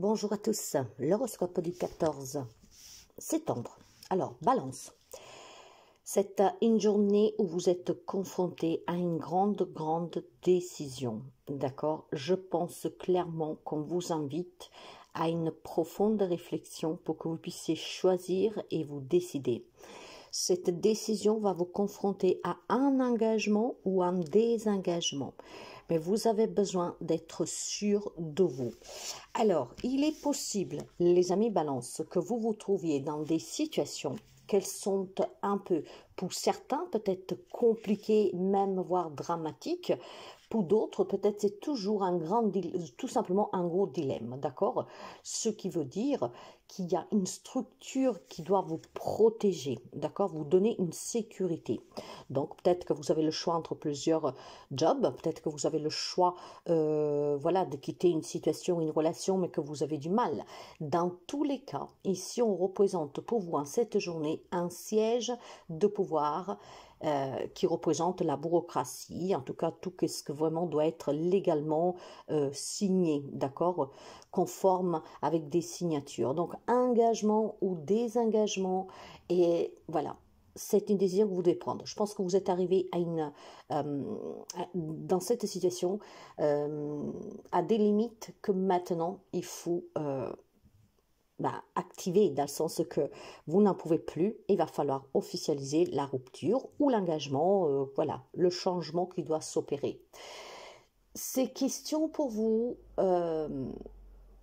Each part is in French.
Bonjour à tous, l'horoscope du 14 septembre. Alors, balance. C'est une journée où vous êtes confronté à une grande, grande décision. D'accord Je pense clairement qu'on vous invite à une profonde réflexion pour que vous puissiez choisir et vous décider. Cette décision va vous confronter à un engagement ou un désengagement mais vous avez besoin d'être sûr de vous. Alors, il est possible, les amis balance, que vous vous trouviez dans des situations qu'elles sont un peu pour certains peut-être compliqué, même voire dramatique. Pour d'autres, peut-être c'est toujours un grand, tout simplement un gros dilemme, d'accord Ce qui veut dire qu'il y a une structure qui doit vous protéger, d'accord Vous donner une sécurité. Donc peut-être que vous avez le choix entre plusieurs jobs, peut-être que vous avez le choix, euh, voilà, de quitter une situation, une relation, mais que vous avez du mal. Dans tous les cas, ici on représente pour vous en cette journée un siège de pouvoir euh, qui représente la bureaucratie, en tout cas tout ce que vraiment doit être légalement euh, signé, d'accord, conforme avec des signatures. Donc engagement ou désengagement, et voilà, c'est une décision que vous devez prendre. Je pense que vous êtes arrivé à une, euh, dans cette situation, à des limites que maintenant il faut bah, activé dans le sens que vous n'en pouvez plus, il va falloir officialiser la rupture ou l'engagement, euh, voilà, le changement qui doit s'opérer. C'est question pour vous euh,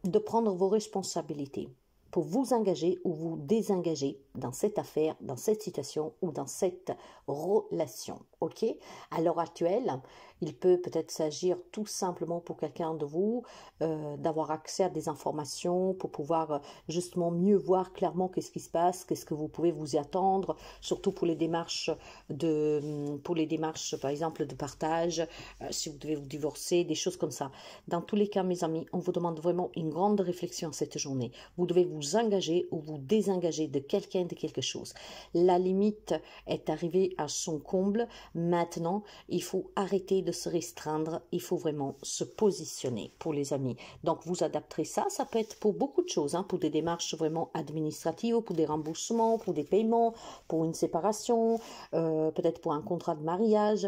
de prendre vos responsabilités pour vous engager ou vous désengager dans cette affaire, dans cette situation ou dans cette relation. OK À l'heure actuelle, il peut peut-être s'agir tout simplement pour quelqu'un de vous euh, d'avoir accès à des informations pour pouvoir euh, justement mieux voir clairement qu'est-ce qui se passe, qu'est-ce que vous pouvez vous y attendre, surtout pour les démarches de hum, pour les démarches par exemple de partage, euh, si vous devez vous divorcer, des choses comme ça. Dans tous les cas mes amis, on vous demande vraiment une grande réflexion cette journée. Vous devez vous vous engagez ou vous désengager de quelqu'un, de quelque chose. La limite est arrivée à son comble. Maintenant, il faut arrêter de se restreindre. Il faut vraiment se positionner pour les amis. Donc, vous adapter ça. Ça peut être pour beaucoup de choses, hein, pour des démarches vraiment administratives, pour des remboursements, pour des paiements, pour une séparation, euh, peut-être pour un contrat de mariage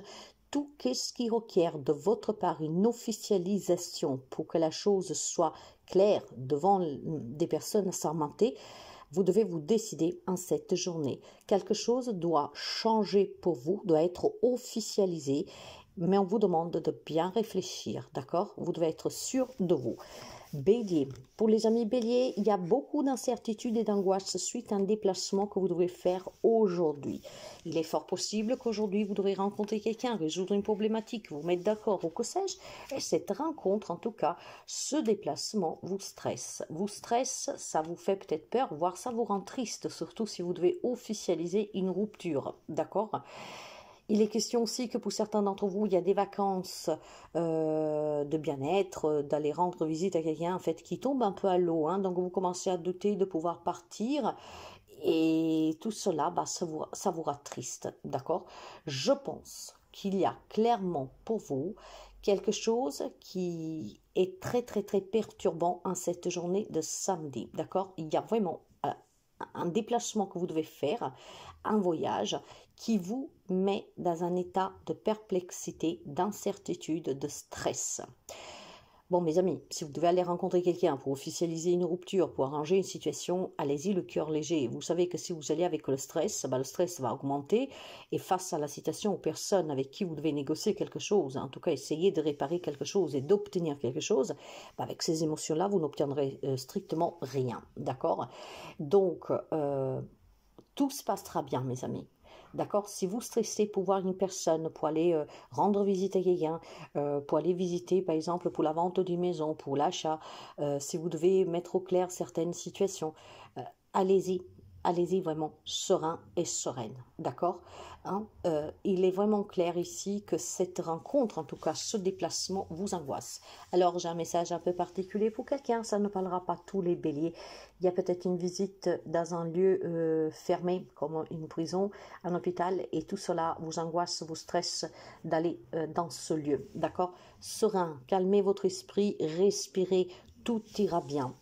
tout ce qui requiert de votre part une officialisation pour que la chose soit claire devant des personnes assermentées, vous devez vous décider en cette journée. Quelque chose doit changer pour vous, doit être officialisé, mais on vous demande de bien réfléchir, d'accord Vous devez être sûr de vous. Bélier. Pour les amis Bélier, il y a beaucoup d'incertitudes et d'angoisses suite à un déplacement que vous devez faire aujourd'hui. Il est fort possible qu'aujourd'hui vous devez rencontrer quelqu'un, résoudre une problématique, vous mettre d'accord ou que sais-je. Et cette rencontre, en tout cas, ce déplacement vous stresse. Vous stresse, ça vous fait peut-être peur, voire ça vous rend triste, surtout si vous devez officialiser une rupture. D'accord il est question aussi que pour certains d'entre vous, il y a des vacances euh, de bien-être, euh, d'aller rendre visite à quelqu'un en fait qui tombe un peu à l'eau. Hein. donc vous commencez à douter de pouvoir partir et tout cela, bah, ça, vous, ça vous rattriste, d'accord Je pense qu'il y a clairement pour vous quelque chose qui est très très très perturbant en cette journée de samedi, d'accord Il y a vraiment euh, un déplacement que vous devez faire, un voyage qui vous mais dans un état de perplexité, d'incertitude, de stress. Bon, mes amis, si vous devez aller rencontrer quelqu'un pour officialiser une rupture, pour arranger une situation, allez-y le cœur léger. Vous savez que si vous allez avec le stress, eh ben, le stress va augmenter. Et face à la situation ou personne avec qui vous devez négocier quelque chose, hein, en tout cas essayer de réparer quelque chose et d'obtenir quelque chose, bah, avec ces émotions-là, vous n'obtiendrez euh, strictement rien. D'accord Donc, euh, tout se passera bien, mes amis. D'accord Si vous stressez pour voir une personne, pour aller euh, rendre visite à quelqu'un, euh, pour aller visiter, par exemple, pour la vente d'une maison, pour l'achat, euh, si vous devez mettre au clair certaines situations, allez-y, allez-y vraiment serein et sereine, d'accord hein, euh, Il est vraiment clair ici que cette rencontre, en tout cas ce déplacement, vous angoisse. Alors j'ai un message un peu particulier pour quelqu'un, ça ne parlera pas tous les béliers. Il y a peut-être une visite dans un lieu euh, fermé, comme une prison, un hôpital, et tout cela vous angoisse, vous stresse d'aller euh, dans ce lieu, d'accord Serein, calmez votre esprit, respirez, tout ira bien.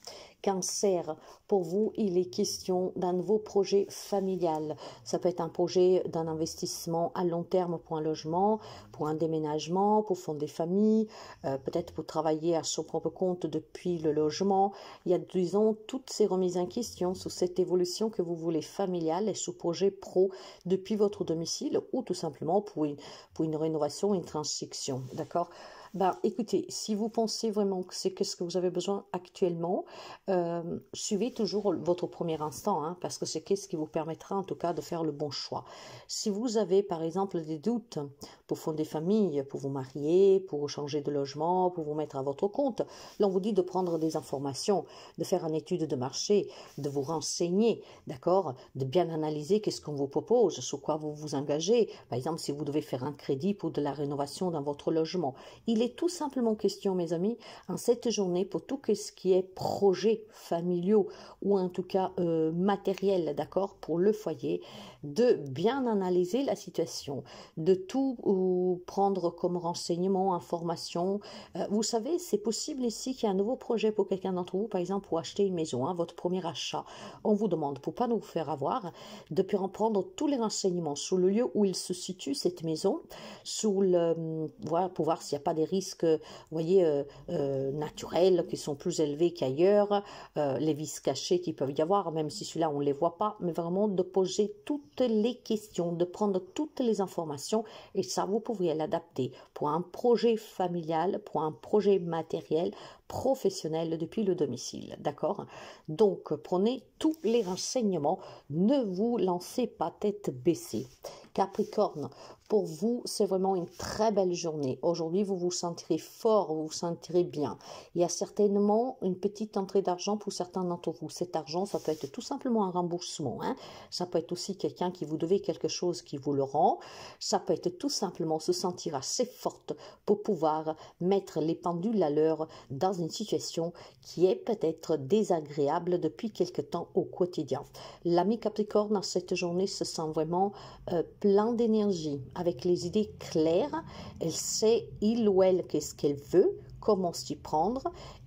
Cancer, pour vous, il est question d'un nouveau projet familial. Ça peut être un projet d'un investissement à long terme pour un logement, pour un déménagement, pour fonder des familles euh, peut-être pour travailler à son propre compte depuis le logement. Il y a, disons, toutes ces remises en question sous cette évolution que vous voulez familiale et sous projet pro depuis votre domicile ou tout simplement pour une, pour une rénovation, une transition. D'accord bah écoutez, si vous pensez vraiment que c'est ce que vous avez besoin actuellement, euh, suivez toujours votre premier instant, hein, parce que c'est ce qui vous permettra en tout cas de faire le bon choix. Si vous avez par exemple des doutes pour fonder famille, pour vous marier, pour changer de logement, pour vous mettre à votre compte, l'on vous dit de prendre des informations, de faire une étude de marché, de vous renseigner, d'accord, de bien analyser qu'est-ce qu'on vous propose, sur quoi vous vous engagez. Par exemple, si vous devez faire un crédit pour de la rénovation dans votre logement, il est tout simplement question, mes amis, en hein, cette journée, pour tout ce qui est projet familiaux ou en tout cas euh, matériel, d'accord, pour le foyer, de bien analyser la situation, de tout prendre comme renseignement, information. Euh, vous savez, c'est possible ici qu'il y ait un nouveau projet pour quelqu'un d'entre vous, par exemple, pour acheter une maison, hein, votre premier achat. On vous demande, pour pas nous faire avoir, de prendre tous les renseignements sur le lieu où il se situe, cette maison, sous le, hum, pour voir s'il n'y a pas des risques, euh, voyez, euh, euh, naturels qui sont plus élevés qu'ailleurs, les vices cachés qui peuvent y avoir, même si celui-là on ne les voit pas, mais vraiment de poser toutes les questions, de prendre toutes les informations et ça vous pourriez l'adapter pour un projet familial, pour un projet matériel, professionnel depuis le domicile. D'accord Donc prenez tous les renseignements, ne vous lancez pas tête baissée. Capricorne, pour vous, c'est vraiment une très belle journée. Aujourd'hui, vous vous sentirez fort, vous vous sentirez bien. Il y a certainement une petite entrée d'argent pour certains d'entre vous. Cet argent, ça peut être tout simplement un remboursement. Hein. Ça peut être aussi quelqu'un qui vous devait quelque chose qui vous le rend. Ça peut être tout simplement se sentir assez forte pour pouvoir mettre les pendules à l'heure dans une situation qui est peut-être désagréable depuis quelque temps au quotidien. L'ami Capricorne, dans cette journée, se sent vraiment euh, plein d'énergie avec les idées claires. Elle sait, il ou elle, qu'est-ce qu'elle veut, comment s'y prendre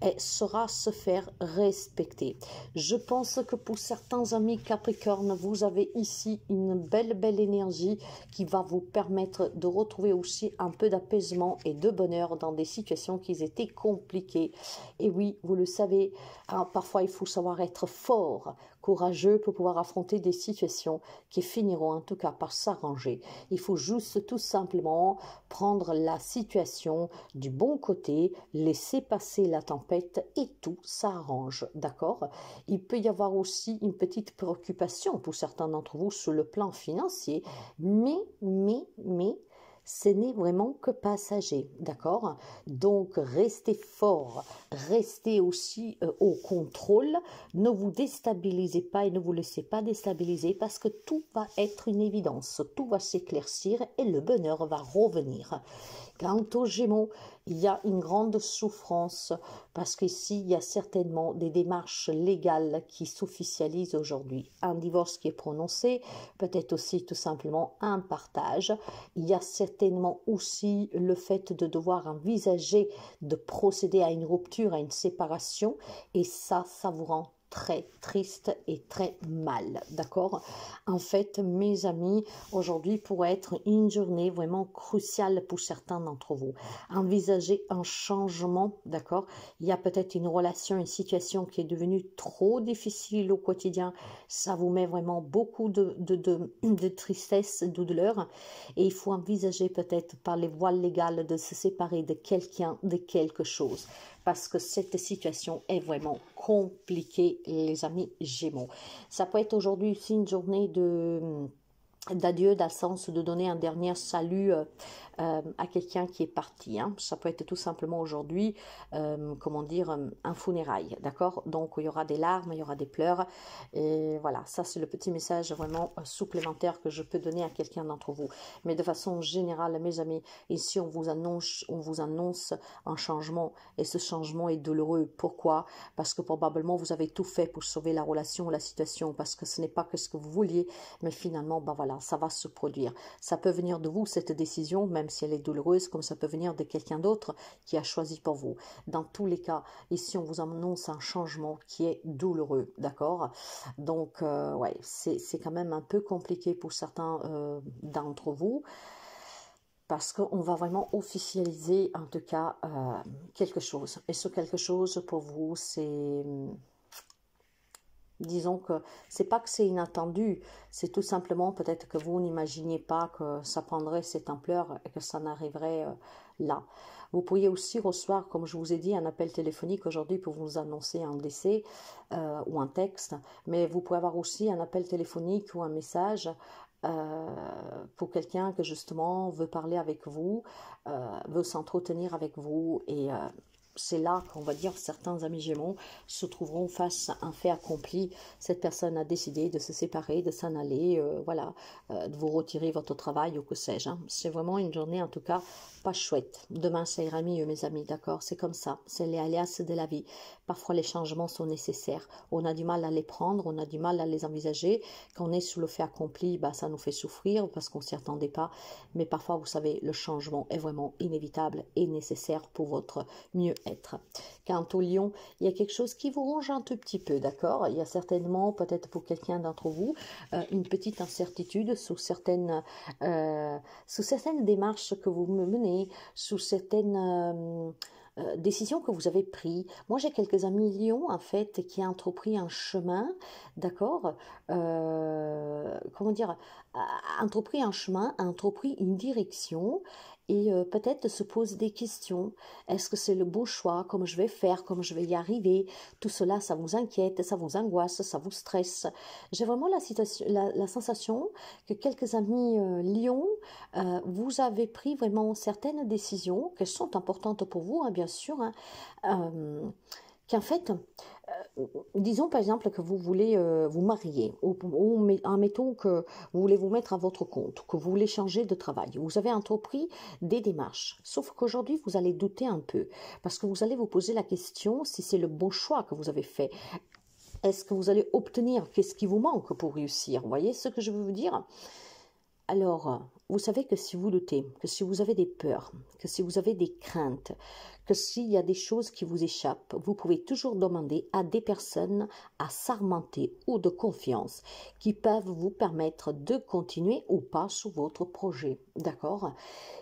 et saura se faire respecter. Je pense que pour certains amis Capricorne, vous avez ici une belle, belle énergie qui va vous permettre de retrouver aussi un peu d'apaisement et de bonheur dans des situations qui étaient compliquées. Et oui, vous le savez, hein, parfois il faut savoir être fort, courageux pour pouvoir affronter des situations qui finiront en tout cas par s'arranger. Il faut juste tout simplement prendre la situation du bon côté, laisser passer la tempête et tout s'arrange, d'accord Il peut y avoir aussi une petite préoccupation pour certains d'entre vous sur le plan financier, mais, mais, mais, ce n'est vraiment que passager, d'accord Donc restez fort, restez aussi euh, au contrôle, ne vous déstabilisez pas et ne vous laissez pas déstabiliser parce que tout va être une évidence, tout va s'éclaircir et le bonheur va revenir. Quant aux Gémeaux, il y a une grande souffrance parce qu'ici, il y a certainement des démarches légales qui s'officialisent aujourd'hui. Un divorce qui est prononcé, peut-être aussi tout simplement un partage. Il y a certainement aussi le fait de devoir envisager de procéder à une rupture, à une séparation et ça, ça vous rend très triste et très mal. D'accord En fait, mes amis, aujourd'hui pourrait être une journée vraiment cruciale pour certains d'entre vous. Envisager un changement, d'accord Il y a peut-être une relation, une situation qui est devenue trop difficile au quotidien. Ça vous met vraiment beaucoup de, de, de, tristesse, de douleur. Et il faut envisager peut-être par les voies légales de se séparer de quelqu'un, de quelque chose parce que cette situation est vraiment compliquée, les amis Gémeaux. Ça peut être aujourd'hui aussi une journée de d'adieu, d'un de donner un dernier salut euh, euh, à quelqu'un qui est parti. Hein. Ça peut être tout simplement aujourd'hui, euh, comment dire, euh, un funérail, d'accord Donc il y aura des larmes, il y aura des pleurs. Et voilà, ça c'est le petit message vraiment supplémentaire que je peux donner à quelqu'un d'entre vous. Mais de façon générale, mes amis, ici on vous annonce, on vous annonce un changement et ce changement est douloureux. Pourquoi Parce que probablement vous avez tout fait pour sauver la relation la situation, parce que ce n'est pas que ce que vous vouliez, mais finalement, ben voilà, ça va se produire. Ça peut venir de vous cette décision, même si elle est douloureuse, comme ça peut venir de quelqu'un d'autre qui a choisi pour vous. Dans tous les cas, ici, on vous annonce un changement qui est douloureux, d'accord Donc, euh, ouais, c'est quand même un peu compliqué pour certains euh, d'entre vous parce qu'on va vraiment officialiser en tout cas euh, quelque chose. Et ce quelque chose pour vous, c'est hum, Disons que c'est pas que c'est inattendu, c'est tout simplement peut-être que vous n'imaginez pas que ça prendrait cette ampleur et que ça n'arriverait euh, là. Vous pourriez aussi recevoir, comme je vous ai dit, un appel téléphonique aujourd'hui pour vous annoncer un décès euh, ou un texte, mais vous pouvez avoir aussi un appel téléphonique ou un message euh, pour quelqu'un que justement veut parler avec vous, veut s'entretenir avec vous et c'est là qu'on va dire certains amis gémeaux se trouveront face à un fait accompli. Cette personne a décidé de se séparer, de s'en aller, euh, voilà, euh, de vous retirer votre travail ou que sais-je. Hein. C'est vraiment une journée en tout cas pas chouette. Demain ça ira mieux mes amis, d'accord C'est comme ça, c'est les alias de la vie. Parfois les changements sont nécessaires. On a du mal à les prendre, on a du mal à les envisager. Quand on est sous le fait accompli, bah, ça nous fait souffrir parce qu'on s'y attendait pas. Mais parfois vous savez, le changement est vraiment inévitable et nécessaire pour votre mieux être. Quant au lion, il y a quelque chose qui vous ronge un tout petit peu, d'accord Il y a certainement, peut-être pour quelqu'un d'entre vous, euh, une petite incertitude sous certaines, euh, sous certaines démarches que vous menez, sous certaines... Euh, décisions que vous avez prises. Moi, j'ai quelques amis lions, en fait, qui ont entrepris un chemin, d'accord Comment dire Entrepris un chemin, entrepris une direction, et euh, peut-être se pose des questions. Est-ce que c'est le bon choix Comment je vais faire Comment je vais y arriver Tout cela, ça vous inquiète, ça vous angoisse, ça vous stresse. J'ai vraiment la, la, sensation que quelques amis euh, lions, euh, vous avez pris vraiment certaines décisions, qu'elles sont importantes pour vous, hein, bien sûr. Hein qu'en fait, euh, disons par exemple que vous voulez euh, vous marier, ou, admettons que vous voulez vous mettre à votre compte, que vous voulez changer de travail, vous avez entrepris des démarches, sauf qu'aujourd'hui vous allez douter un peu, parce que vous allez vous poser la question si c'est le bon choix que vous avez fait. Est-ce que vous allez obtenir qu'est-ce qui vous manque pour réussir voyez ce que je veux vous dire Alors, vous savez que si vous doutez, que si vous avez des peurs, que si vous avez des craintes, que s'il y a des choses qui vous échappent, vous pouvez toujours demander à des personnes à s'armenter ou de confiance qui peuvent vous permettre de continuer ou pas sur votre projet. D'accord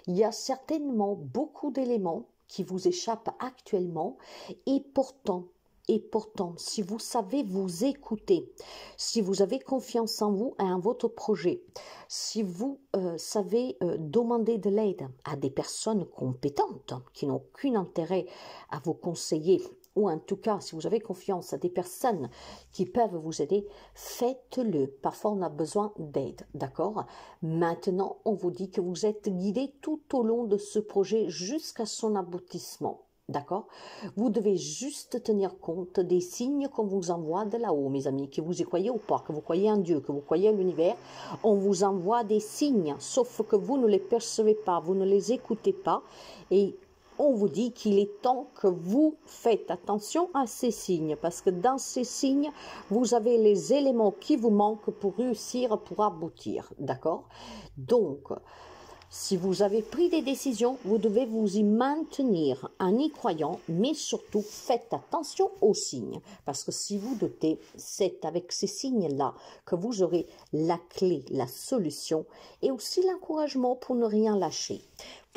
Il y a certainement beaucoup d'éléments qui vous échappent actuellement et pourtant et pourtant, si vous savez vous écouter, si vous avez confiance en vous et en votre projet, si vous euh, savez euh, demander de l'aide à des personnes compétentes qui n'ont aucun intérêt à vous conseiller, ou en tout cas, si vous avez confiance à des personnes qui peuvent vous aider, faites-le. Parfois, on a besoin d'aide, d'accord Maintenant, on vous dit que vous êtes guidé tout au long de ce projet jusqu'à son aboutissement. D'accord Vous devez juste tenir compte des signes qu'on vous envoie de là-haut, mes amis, que vous y croyez ou pas, que vous croyez en Dieu, que vous croyez en l'univers. On vous envoie des signes, sauf que vous ne les percevez pas, vous ne les écoutez pas. Et on vous dit qu'il est temps que vous faites attention à ces signes, parce que dans ces signes, vous avez les éléments qui vous manquent pour réussir, pour aboutir. D'accord Donc, si vous avez pris des décisions, vous devez vous y maintenir en y croyant, mais surtout faites attention aux signes, parce que si vous doutez, c'est avec ces signes-là que vous aurez la clé, la solution et aussi l'encouragement pour ne rien lâcher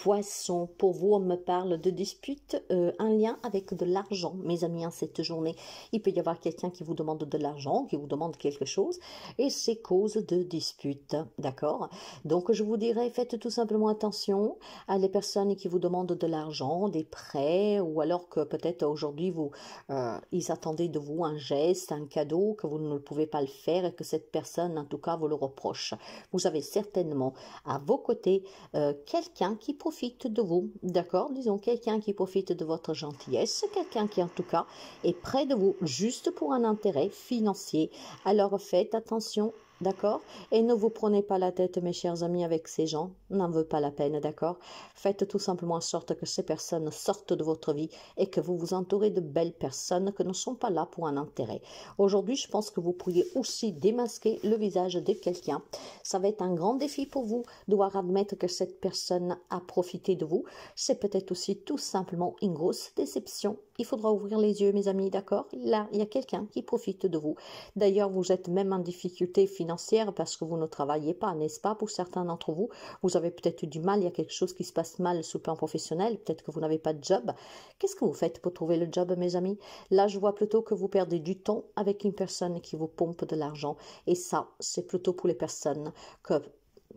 poisson pour vous, on me parle de disputes euh, un lien avec de l'argent, mes amis, en hein, cette journée. Il peut y avoir quelqu'un qui vous demande de l'argent, qui vous demande quelque chose, et c'est cause de dispute, d'accord Donc, je vous dirais, faites tout simplement attention à les personnes qui vous demandent de l'argent, des prêts, ou alors que peut-être aujourd'hui, vous, euh, ils attendaient de vous un geste, un cadeau, que vous ne pouvez pas le faire et que cette personne, en tout cas, vous le reproche. Vous avez certainement à vos côtés euh, quelqu'un qui pourrait de vous, d'accord Disons quelqu'un qui profite de votre gentillesse, quelqu'un qui en tout cas est près de vous juste pour un intérêt financier. Alors faites attention D'accord Et ne vous prenez pas la tête, mes chers amis, avec ces gens. N'en veut pas la peine, d'accord Faites tout simplement en sorte que ces personnes sortent de votre vie et que vous vous entourez de belles personnes qui ne sont pas là pour un intérêt. Aujourd'hui, je pense que vous pourriez aussi démasquer le visage de quelqu'un. Ça va être un grand défi pour vous, devoir admettre que cette personne a profité de vous. C'est peut-être aussi tout simplement une grosse déception il faudra ouvrir les yeux, mes amis, d'accord Là, il y a quelqu'un qui profite de vous. D'ailleurs, vous êtes même en difficulté financière parce que vous ne travaillez pas, n'est-ce pas Pour certains d'entre vous, vous avez peut-être du mal, il y a quelque chose qui se passe mal sous le plan professionnel, peut-être que vous n'avez pas de job. Qu'est-ce que vous faites pour trouver le job, mes amis Là, je vois plutôt que vous perdez du temps avec une personne qui vous pompe de l'argent. Et ça, c'est plutôt pour les personnes que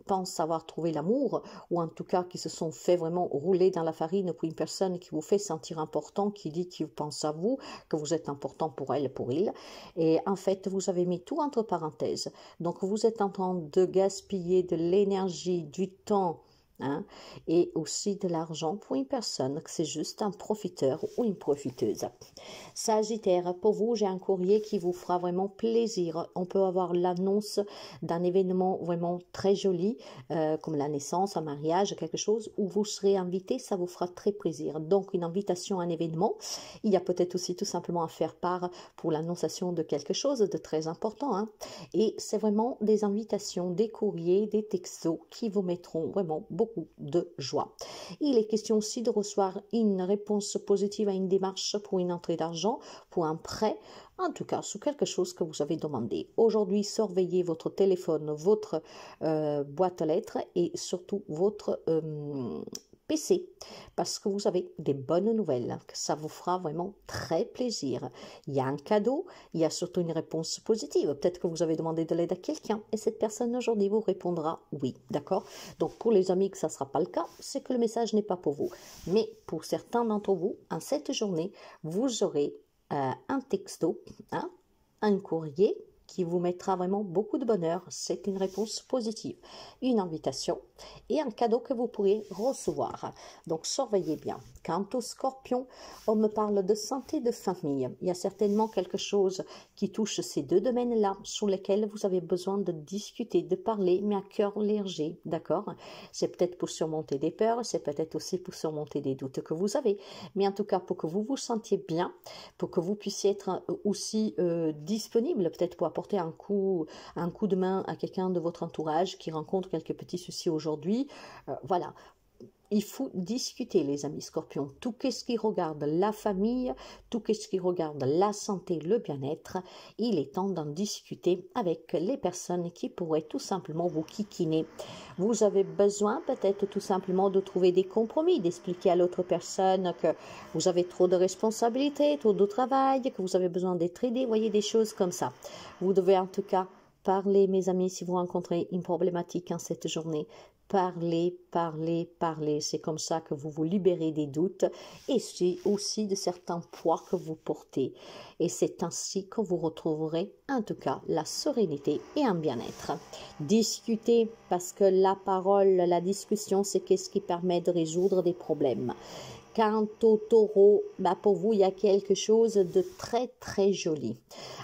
pensent avoir trouvé l'amour, ou en tout cas qui se sont fait vraiment rouler dans la farine pour une personne qui vous fait sentir important, qui dit qu'il pense à vous, que vous êtes important pour elle, pour il. Et en fait, vous avez mis tout entre parenthèses. Donc vous êtes en train de gaspiller de l'énergie, du temps, Hein, et aussi de l'argent pour une personne, que c'est juste un profiteur ou une profiteuse. Sagittaire, pour vous, j'ai un courrier qui vous fera vraiment plaisir. On peut avoir l'annonce d'un événement vraiment très joli, euh, comme la naissance, un mariage, quelque chose, où vous serez invité, ça vous fera très plaisir. Donc, une invitation à un événement. Il y a peut-être aussi tout simplement à faire part pour l'annonciation de quelque chose de très important. Hein. Et c'est vraiment des invitations, des courriers, des textos qui vous mettront vraiment beaucoup de joie. Il est question aussi de recevoir une réponse positive à une démarche pour une entrée d'argent, pour un prêt, en tout cas sur quelque chose que vous avez demandé. Aujourd'hui, surveillez votre téléphone, votre euh, boîte à lettres et surtout votre euh, PC parce que vous avez des bonnes nouvelles. Hein, que Ça vous fera vraiment très plaisir. Il y a un cadeau, il y a surtout une réponse positive. Peut-être que vous avez demandé de l'aide à quelqu'un et cette personne aujourd'hui vous répondra oui. D'accord Donc pour les amis que ça ne sera pas le cas, c'est que le message n'est pas pour vous. Mais pour certains d'entre vous, en cette journée, vous aurez euh, un texto, hein, un courrier qui vous mettra vraiment beaucoup de bonheur. C'est une réponse positive, une invitation et un cadeau que vous pourrez recevoir. Donc surveillez bien. Quant au scorpion, on me parle de santé de famille. Il y a certainement quelque chose qui touche ces deux domaines-là sur lesquels vous avez besoin de discuter, de parler, mais à cœur léger, d'accord C'est peut-être pour surmonter des peurs, c'est peut-être aussi pour surmonter des doutes que vous avez, mais en tout cas pour que vous vous sentiez bien, pour que vous puissiez être aussi euh, disponible peut-être pour apporter un coup, un coup de main à quelqu'un de votre entourage qui rencontre quelques petits soucis aujourd'hui. Euh, voilà, il faut discuter, les amis scorpions. Tout ce qui regarde la famille, tout ce qui regarde la santé, le bien-être, il est temps d'en discuter avec les personnes qui pourraient tout simplement vous kikiner. Vous avez besoin peut-être tout simplement de trouver des compromis, d'expliquer à l'autre personne que vous avez trop de responsabilités, trop de travail, que vous avez besoin d'être aidé, voyez des choses comme ça. Vous devez en tout cas parler mes amis, si vous rencontrez une problématique en cette journée. Parler, parler, parler. C'est comme ça que vous vous libérez des doutes et c'est aussi de certains poids que vous portez. Et c'est ainsi que vous retrouverez en tout cas la sérénité et un bien-être. Discutez parce que la parole, la discussion, c'est ce qui permet de résoudre des problèmes quant au taureau, bah pour vous, il y a quelque chose de très, très joli.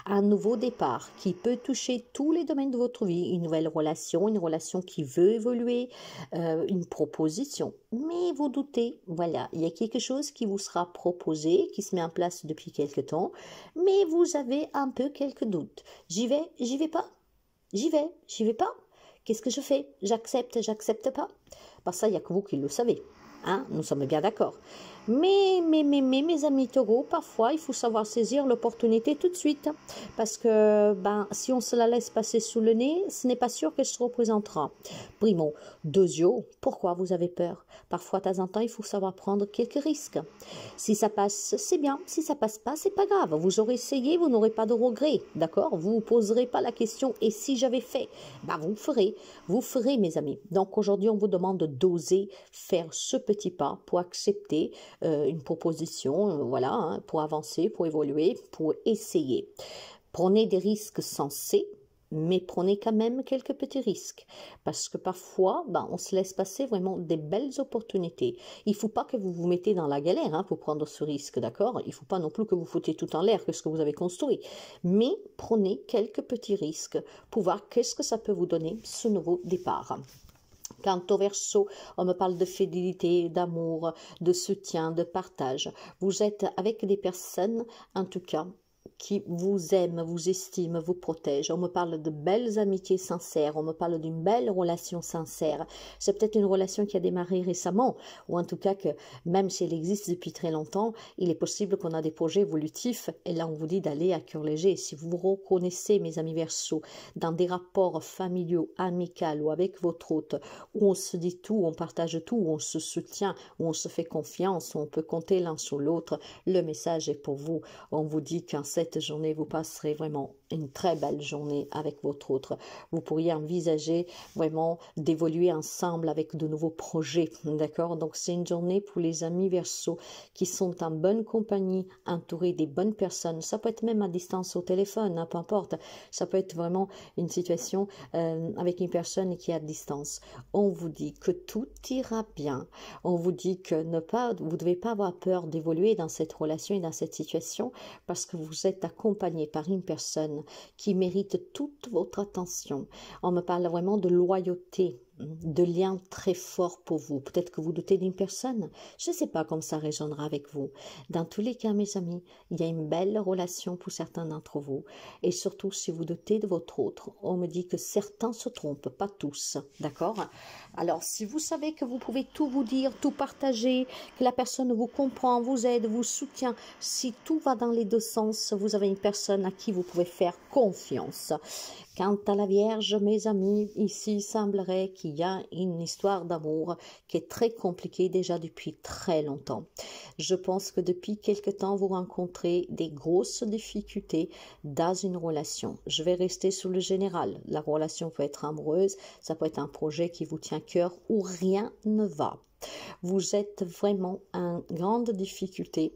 Un nouveau départ qui peut toucher tous les domaines de votre vie. Une nouvelle relation, une relation qui veut évoluer, euh, une proposition. Mais vous doutez, voilà, il y a quelque chose qui vous sera proposé, qui se met en place depuis quelque temps. Mais vous avez un peu quelques doutes. J'y vais, j'y vais pas. J'y vais, j'y vais pas. Qu'est-ce que je fais J'accepte, j'accepte pas. Bah ça, il n'y a que vous qui le savez. Hein, nous sommes bien d'accord. Mais, mais, mais, mais, mes amis taureaux, parfois, il faut savoir saisir l'opportunité tout de suite. Parce que, ben, si on se la laisse passer sous le nez, ce n'est pas sûr qu'elle se représentera. Primo, dosio, pourquoi vous avez peur Parfois, de temps en temps, il faut savoir prendre quelques risques. Si ça passe, c'est bien. Si ça passe pas, c'est pas grave. Vous aurez essayé, vous n'aurez pas de regrets. D'accord Vous vous poserez pas la question, et si j'avais fait Ben, vous ferez. Vous ferez, mes amis. Donc, aujourd'hui, on vous demande d'oser faire ce petit pas pour accepter euh, une proposition, euh, voilà, hein, pour avancer, pour évoluer, pour essayer. Prenez des risques sensés, mais prenez quand même quelques petits risques parce que parfois ben, on se laisse passer vraiment des belles opportunités. Il ne faut pas que vous vous mettez dans la galère hein, pour prendre ce risque, d'accord Il ne faut pas non plus que vous foutez tout en l'air que ce que vous avez construit, mais prenez quelques petits risques pour voir qu'est-ce que ça peut vous donner ce nouveau départ. Quant au verso, on me parle de fidélité, d'amour, de soutien, de partage. Vous êtes avec des personnes, en tout cas, qui vous aime, vous estime, vous protège. On me parle de belles amitiés sincères, on me parle d'une belle relation sincère. C'est peut-être une relation qui a démarré récemment, ou en tout cas que même si elle existe depuis très longtemps, il est possible qu'on a des projets évolutifs. Et là, on vous dit d'aller à cœur léger. Si vous vous reconnaissez, mes amis verso, dans des rapports familiaux, amicaux ou avec votre hôte, où on se dit tout, on partage tout, où on se soutient, où on se fait confiance, où on peut compter l'un sur l'autre, le message est pour vous. On vous dit qu'en cette journée, vous passerez vraiment une très belle journée avec votre autre. Vous pourriez envisager vraiment d'évoluer ensemble avec de nouveaux projets, d'accord Donc c'est une journée pour les amis verso qui sont en bonne compagnie, entourés des bonnes personnes. Ça peut être même à distance au téléphone, hein, peu importe. Ça peut être vraiment une situation euh, avec une personne qui est à distance. On vous dit que tout ira bien. On vous dit que ne pas, vous devez pas avoir peur d'évoluer dans cette relation et dans cette situation parce que vous êtes accompagné par une personne qui mérite toute votre attention. On me parle vraiment de loyauté, de liens très forts pour vous. Peut-être que vous doutez d'une personne. Je ne sais pas comment ça résonnera avec vous. Dans tous les cas, mes amis, il y a une belle relation pour certains d'entre vous. Et surtout, si vous doutez de votre autre, on me dit que certains se trompent, pas tous. D'accord Alors, si vous savez que vous pouvez tout vous dire, tout partager, que la personne vous comprend, vous aide, vous soutient, si tout va dans les deux sens, vous avez une personne à qui vous pouvez faire confiance. Quant à la Vierge, mes amis, ici, il semblerait qu'il il y a une histoire d'amour qui est très compliquée déjà depuis très longtemps. Je pense que depuis quelque temps, vous rencontrez des grosses difficultés dans une relation. Je vais rester sur le général. La relation peut être amoureuse, ça peut être un projet qui vous tient à cœur ou rien ne va. Vous êtes vraiment en grande difficulté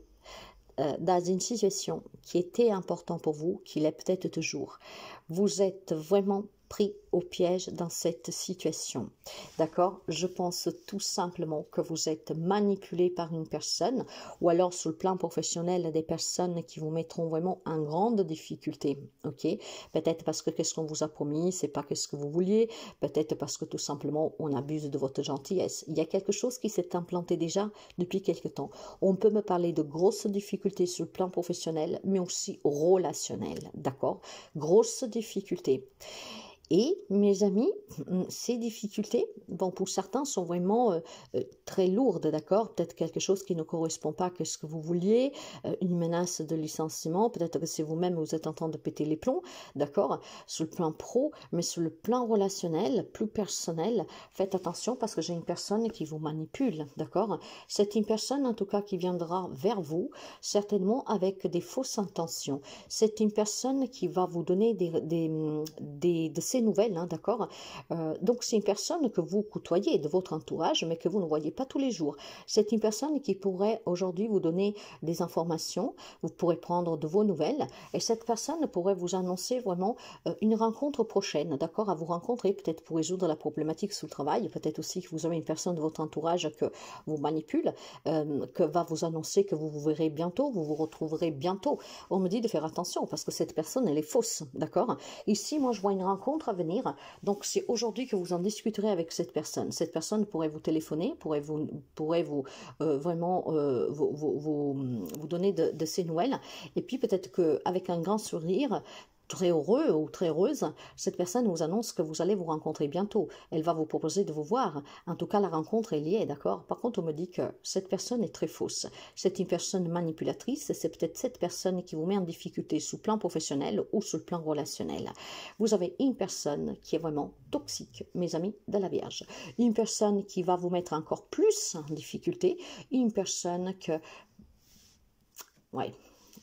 euh, dans une situation qui était importante pour vous, qui l'est peut-être toujours. Vous êtes vraiment pris au piège dans cette situation. D'accord Je pense tout simplement que vous êtes manipulé par une personne ou alors sur le plan professionnel des personnes qui vous mettront vraiment en grande difficulté. OK Peut-être parce que qu'est-ce qu'on vous a promis, c'est pas qu'est-ce que vous vouliez, peut-être parce que tout simplement on abuse de votre gentillesse. Il y a quelque chose qui s'est implanté déjà depuis quelque temps. On peut me parler de grosses difficultés sur le plan professionnel mais aussi relationnel. D'accord Grosses difficultés. Et mes amis, mm, ces difficultés, bon, pour certains, sont vraiment euh, euh, très lourdes, d'accord Peut-être quelque chose qui ne correspond pas à ce que vous vouliez, euh, une menace de licenciement, peut-être que c'est vous-même, vous êtes en train de péter les plombs, d'accord Sur le plan pro, mais sur le plan relationnel, plus personnel, faites attention parce que j'ai une personne qui vous manipule, d'accord C'est une personne, en tout cas, qui viendra vers vous, certainement avec des fausses intentions. C'est une personne qui va vous donner des, des, des nouvelles, hein, d'accord euh, Donc c'est une personne que vous côtoyez de votre entourage, mais que vous ne voyez pas tous les jours. C'est une personne qui pourrait aujourd'hui vous donner des informations, vous pourrez prendre de vos nouvelles, et cette personne pourrait vous annoncer vraiment euh, une rencontre prochaine, d'accord À vous rencontrer peut-être pour résoudre la problématique sous le travail, peut-être aussi que vous avez une personne de votre entourage que vous manipule, euh, que va vous annoncer que vous vous verrez bientôt, vous vous retrouverez bientôt. On me dit de faire attention parce que cette personne, elle est fausse, d'accord Ici, moi, je vois une rencontre venir, Donc c'est aujourd'hui que vous en discuterez avec cette personne. Cette personne pourrait vous téléphoner, pourrait vous, pourrait vous euh, vraiment euh, vous, donner de, de, ses nouvelles. Et puis peut-être qu'avec un grand sourire, très heureux ou très heureuse, cette personne vous annonce que vous allez vous rencontrer bientôt. Elle va vous proposer de vous voir. En tout cas, la rencontre est liée, d'accord Par contre, on me dit que cette personne est très fausse. C'est une personne manipulatrice c'est peut-être cette personne qui vous met en difficulté sous plan professionnel ou sous le plan relationnel. Vous avez une personne qui est vraiment toxique, mes amis de la Vierge. Une personne qui va vous mettre encore plus en difficulté. Une personne que... Ouais,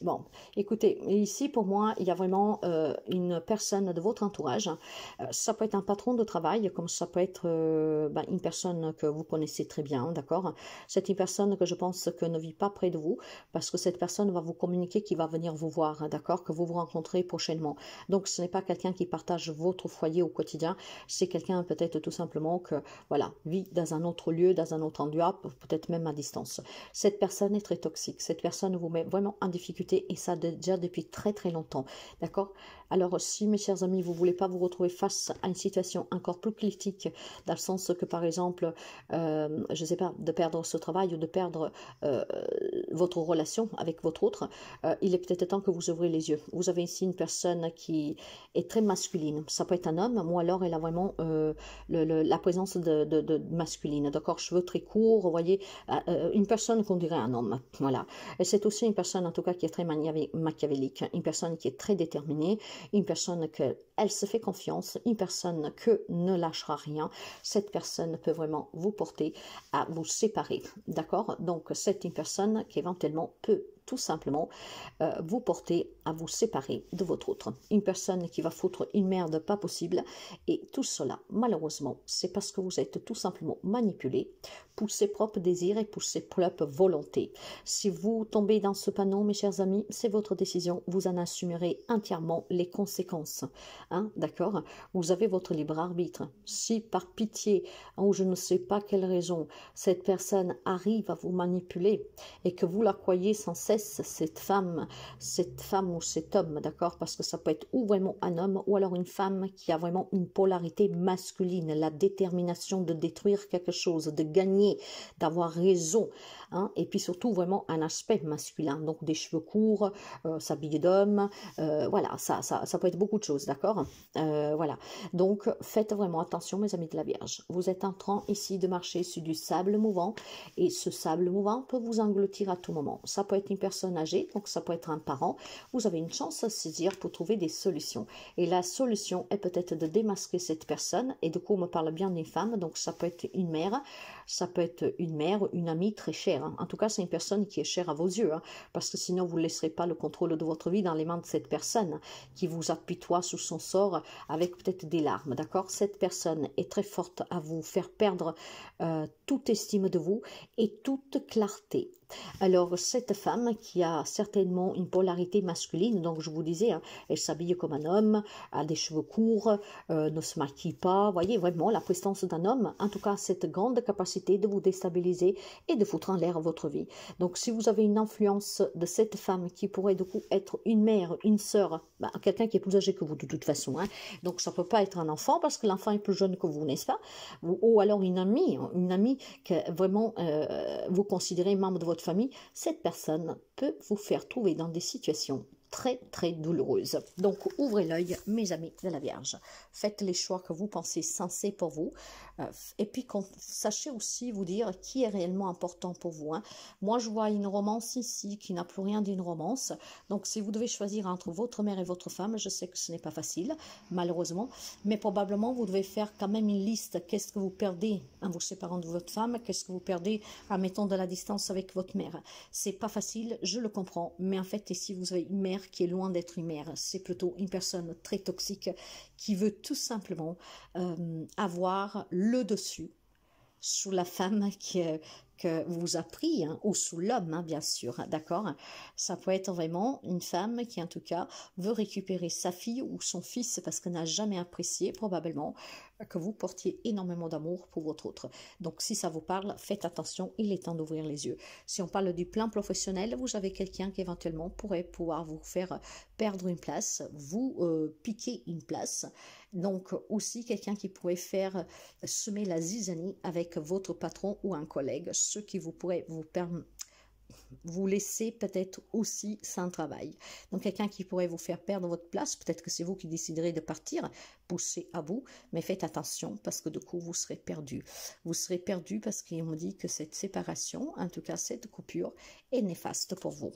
Bon, écoutez, ici pour moi, il y a vraiment euh, une personne de votre entourage. Euh, ça peut être un patron de travail, comme ça peut être euh, ben, une personne que vous connaissez très bien, d'accord C'est une personne que je pense que ne vit pas près de vous, parce que cette personne va vous communiquer qu'il va venir vous voir, d'accord Que vous vous rencontrez prochainement. Donc ce n'est pas quelqu'un qui partage votre foyer au quotidien, c'est quelqu'un peut-être tout simplement que, voilà, vit dans un autre lieu, dans un autre endroit, peut-être même à distance. Cette personne est très toxique, cette personne vous met vraiment en difficulté et ça déjà depuis très très longtemps. D'accord alors si mes chers amis, vous ne voulez pas vous retrouver face à une situation encore plus critique, dans le sens que par exemple, euh, je ne sais pas, de perdre ce travail ou de perdre euh, votre relation avec votre autre, euh, il est peut-être temps que vous ouvrez les yeux. Vous avez ici une personne qui est très masculine. Ça peut être un homme, moi alors elle a vraiment la présence de, de masculine. D'accord, cheveux très courts, vous voyez, une personne qu'on dirait un homme. Voilà. Et c'est aussi une personne en tout cas qui est très machiavélique, une personne qui est très déterminée une personne qu'elle se fait confiance, une personne que ne lâchera rien, cette personne peut vraiment vous porter à vous séparer. D'accord Donc c'est une personne qui éventuellement peut tout simplement euh, vous porter à vous séparer de votre autre. Une personne qui va foutre une merde pas possible et tout cela, malheureusement, c'est parce que vous êtes tout simplement manipulé pour ses propres désirs et pour ses propres volontés. Si vous tombez dans ce panneau, mes chers amis, c'est votre décision. Vous en assumerez entièrement les conséquences. Hein, D'accord Vous avez votre libre arbitre. Si par pitié ou je ne sais pas quelle raison cette personne arrive à vous manipuler et que vous la croyez sans cesse, cette femme, cette femme ou cet homme, d'accord Parce que ça peut être ou vraiment un homme ou alors une femme qui a vraiment une polarité masculine, la détermination de détruire quelque chose, de gagner d'avoir raison. Hein, et puis surtout vraiment un aspect masculin, donc des cheveux courts, euh, s'habiller d'homme, euh, voilà, ça, ça, peut être beaucoup de choses, d'accord euh, Voilà, donc faites vraiment attention mes amis de la Vierge, vous êtes en train ici de marcher sur du sable mouvant, et ce sable mouvant peut vous engloutir à tout moment, ça peut être une personne âgée, donc ça peut être un parent, vous avez une chance à saisir pour trouver des solutions, et la solution est peut-être de démasquer cette personne, et du coup on me parle bien des femmes, donc ça peut être une mère, ça peut être une mère, une amie très chère, Hein. En tout cas, c'est une personne qui est chère à vos yeux, hein, parce que sinon, vous ne laisserez pas le contrôle de votre vie dans les mains de cette personne qui vous apitoie sous son sort avec peut-être des larmes, d'accord Cette personne est très forte à vous faire perdre euh, toute estime de vous et toute clarté. Alors, cette femme qui a certainement une polarité masculine, donc je vous disais, hein, elle s'habille comme un homme, a des cheveux courts, euh, ne se maquille pas, voyez vraiment la présence d'un homme, en tout cas cette grande capacité de vous déstabiliser et de foutre en l'air votre vie. Donc, si vous avez une influence de cette femme qui pourrait du coup être une mère, une sœur, ben, quelqu'un qui est plus âgé que vous de toute façon, hein. donc ça ne peut pas être un enfant parce que l'enfant est plus jeune que vous, n'est-ce pas ou, alors une amie, une amie que vraiment euh, vous considérez membre de votre famille, cette personne peut vous faire trouver dans des situations très très douloureuse. Donc ouvrez l'œil, mes amis de la Vierge. Faites les choix que vous pensez sensés pour vous. Euh, et puis sachez aussi vous dire qui est réellement important pour vous. Hein. Moi, je vois une romance ici qui n'a plus rien d'une romance. Donc si vous devez choisir entre votre mère et votre femme, je sais que ce n'est pas facile, malheureusement. Mais probablement, vous devez faire quand même une liste. Qu'est-ce que vous perdez en vous séparant de votre femme Qu'est-ce que vous perdez en mettant de la distance avec votre mère C'est pas facile, je le comprends. Mais en fait, et si vous avez une mère qui est loin d'être une mère, c'est plutôt une personne très toxique qui veut tout simplement euh, avoir le dessus sous la femme qui, euh, que vous a pris, hein, ou sous l'homme, hein, bien sûr, hein, d'accord Ça peut être vraiment une femme qui, en tout cas, veut récupérer sa fille ou son fils parce qu'elle n'a jamais apprécié, probablement, que vous portiez énormément d'amour pour votre autre. Donc, si ça vous parle, faites attention, il est temps d'ouvrir les yeux. Si on parle du plan professionnel, vous avez quelqu'un qui, éventuellement, pourrait pouvoir vous faire perdre une place, vous euh, piquer une place, donc aussi quelqu'un qui pourrait faire euh, semer la zizanie avec votre patron ou un collègue, ce qui vous pourrait vous laisser peut-être aussi sans travail. Donc quelqu'un qui pourrait vous faire perdre votre place, peut-être que c'est vous qui déciderez de partir, poussez à bout, mais faites attention parce que du coup vous serez perdu. Vous serez perdu parce qu'on dit que cette séparation, en tout cas cette coupure, est néfaste pour vous.